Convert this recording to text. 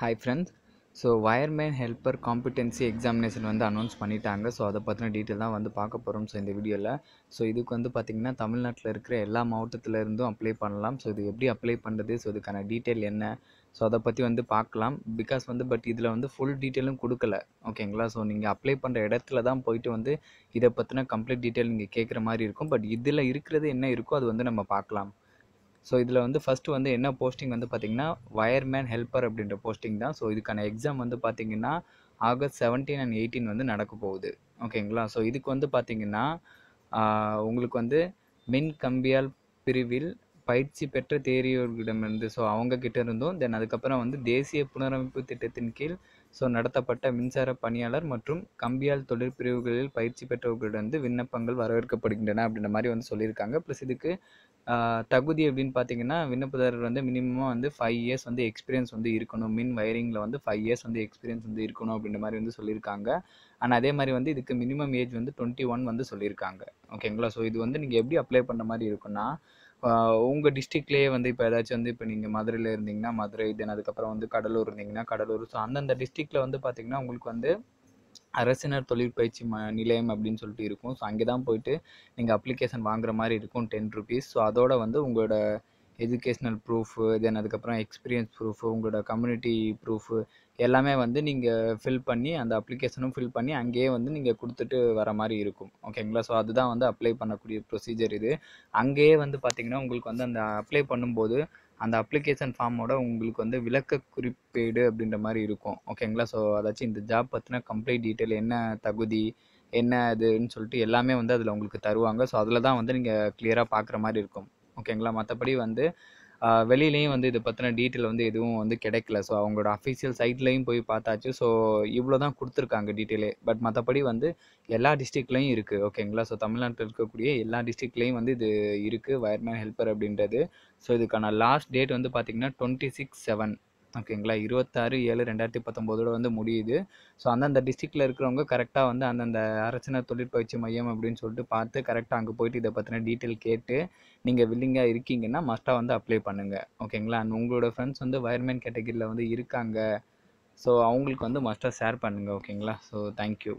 hi friends so wireman helper competency examination வந்து announce பண்ணிட்டாங்க so அதை பற்றின டீட்டெயில் தான் வந்து பார்க்க போகிறோம் ஸோ இந்த வீடியோவில் ஸோ இதுக்கு வந்து பார்த்திங்கன்னா தமிழ்நாட்டில் இருக்கிற எல்லா மாவட்டத்திலேருந்தும் அப்ளை பண்ணலாம் ஸோ இது எப்படி அப்ளை பண்ணுறது ஸோ இதுக்கான டீட்டெயில் என்ன ஸோ அதை பற்றி வந்து பார்க்கலாம் பிகாஸ் வந்து பட் இதில் வந்து ஃபுல் டீட்டெயிலும் கொடுக்கல ஓகேங்களா ஸோ நீங்கள் அப்ளை பண்ணுற இடத்துல தான் போயிட்டு வந்து இதை பற்றின கம்ப்ளீட் டீட்டெயில் நீங்கள் கேட்குற மாதிரி இருக்கும் பட் இதில் இருக்கிறது என்ன இருக்கோ அது வந்து நம்ம பார்க்கலாம் ஸோ இதில் வந்து ஃபஸ்ட்டு வந்து என்ன போஸ்டிங் வந்து பார்த்திங்கன்னா வயர்மேன் ஹெல்ப்பர் அப்படின்ற போஸ்டிங் தான் ஸோ இதுக்கான எக்ஸாம் வந்து பார்த்திங்கன்னா ஆகஸ்ட் செவன்டீன் அண்ட் எயிட்டீன் வந்து நடக்க போகுது ஓகேங்களா ஸோ இதுக்கு வந்து பார்த்திங்கன்னா உங்களுக்கு வந்து மின் கம்பியால் பிரிவில் பயிற்சி பெற்ற தேரியோர்களிடமிருந்து ஸோ அவங்கக்கிட்ட இருந்தும் தென் அதுக்கப்புறம் வந்து தேசிய புனரமைப்பு திட்டத்தின் கீழ் ஸோ நடத்தப்பட்ட மின்சார பணியாளர் மற்றும் கம்பியால் தொழில் பிரிவுகளில் பயிற்சி பெற்றவர்களிடம் வந்து விண்ணப்பங்கள் வரவேற்கப்படுகின்றன அப்படின்ற மாதிரி வந்து சொல்லியிருக்காங்க ப்ளஸ் இதுக்கு தகுதி அப்படின்னு பார்த்தீங்கன்னா விண்ணப்பதாரர் வந்து மினிமமாக வந்து ஃபைவ் இயர்ஸ் வந்து எக்ஸ்பீரியன்ஸ் வந்து இருக்கணும் மின் வயரிங்கில் வந்து ஃபைவ் இயர்ஸ் வந்து எக்ஸ்பீரியன்ஸ் வந்து இருக்கணும் அப்படின்ற மாதிரி வந்து சொல்லியிருக்காங்க ஆனால் அதே மாதிரி வந்து இதுக்கு மினிமம் ஏஜ் வந்து டுவெண்ட்டி ஒன் வந்து சொல்லியிருக்காங்க ஓகேங்களா ஸோ இது வந்து நீங்கள் எப்படி அப்ளை பண்ண மாதிரி இருக்குன்னா உங்கள் டிஸ்ட்ரிக்ட்லேயே வந்து இப்போ ஏதாச்சும் வந்து இப்போ நீங்கள் மதுரையில் இருந்தீங்கன்னா மதுரை தென் அதுக்கப்புறம் வந்து கடலூர் இருந்தீங்கன்னா கடலூர் ஸோ அந்தந்த டிஸ்ட்ரிக்டில் வந்து பார்த்தீங்கன்னா உங்களுக்கு வந்து அரசினர் தொழிற்பயிற்சி ம நிலையம் அப்படின்னு சொல்லிட்டு இருக்கும் ஸோ அங்கே தான் போயிட்டு நீங்கள் அப்ளிகேஷன் வாங்குற மாதிரி இருக்கும் டென் ருபீஸ் ஸோ அதோட வந்து உங்களோட எஜுகேஷ்னல் ப்ரூஃபு தென் அதுக்கப்புறம் எக்ஸ்பீரியன்ஸ் ப்ரூஃபு உங்களோட கம்யூனிட்டி ப்ரூஃபு எல்லாமே வந்து நீங்கள் ஃபில் பண்ணி அந்த அப்ளிகேஷனும் ஃபில் பண்ணி அங்கேயே வந்து நீங்கள் கொடுத்துட்டு வர மாதிரி இருக்கும் ஓகேங்களா ஸோ அதுதான் வந்து அப்ளை பண்ணக்கூடிய ப்ரொசீஜர் இது அங்கேயே வந்து பார்த்திங்கன்னா உங்களுக்கு வந்து அந்த அப்ளை பண்ணும்போது அந்த அப்ளிகேஷன் ஃபார்மோட உங்களுக்கு வந்து விளக்க குறிப்பேடு அப்படின்ற மாதிரி இருக்கும் ஓகேங்களா ஸோ அதாச்சும் இந்த ஜாப் பற்றின கம்ப்ளீட் டீட்டெயில் என்ன தகுதி என்ன இதுன்னு சொல்லிட்டு எல்லாமே வந்து அதில் உங்களுக்கு தருவாங்க ஸோ அதில் தான் வந்து நீங்கள் கிளியராக பார்க்குற மாதிரி இருக்கும் ஓகேங்களா மற்றபடி வந்து வெளியிலையும் வந்து இதை பற்றின டீட்டெயில் வந்து எதுவும் வந்து கிடைக்கல ஸோ அவங்களோட அஃபீஷியல் சைட்லையும் போய் பார்த்தாச்சு ஸோ இவ்வளோ தான் கொடுத்துருக்காங்க டீட்டெயிலே பட் மற்றபடி வந்து எல்லா டிஸ்ட்ரிக்ட்லேயும் இருக்குது ஓகேங்களா ஸோ தமிழ்நாட்டில் இருக்கக்கூடிய எல்லா டிஸ்ட்ரிக்ட்லேயும் வந்து இது இருக்குது வயர்மேன் ஹெல்ப்பர் அப்படின்றது ஸோ இதுக்கான லாஸ்ட் டேட் வந்து பார்த்திங்கன்னா டுவெண்ட்டி சிக்ஸ் செவன் ஓகேங்களா இருபத்தாறு ஏழு ரெண்டாயிரத்தி பத்தொம்போதோட வந்து முடியுது ஸோ அந்தந்த டிஸ்ட்ரிக்டில் இருக்கிறவங்க கரெக்டாக வந்து அந்தந்த அரசினர் தொழிற்பயிற்சி மையம் அப்படின்னு சொல்லிட்டு பார்த்து கரெக்டாக அங்கே போயிட்டு இதை பற்றின டீட்டெயில் கேட்டு நீங்கள் வில்லிங்காக இருக்கீங்கன்னா மஸ்ட்டாக வந்து அப்ளை பண்ணுங்கள் ஓகேங்களா அண்ட் உங்களோட ஃப்ரெண்ட்ஸ் வந்து வயர்மேன் கேட்டகிரியில் வந்து இருக்காங்க ஸோ அவங்களுக்கு வந்து மஸ்ட்டாக ஷேர் பண்ணுங்கள் ஓகேங்களா ஸோ தேங்க்யூ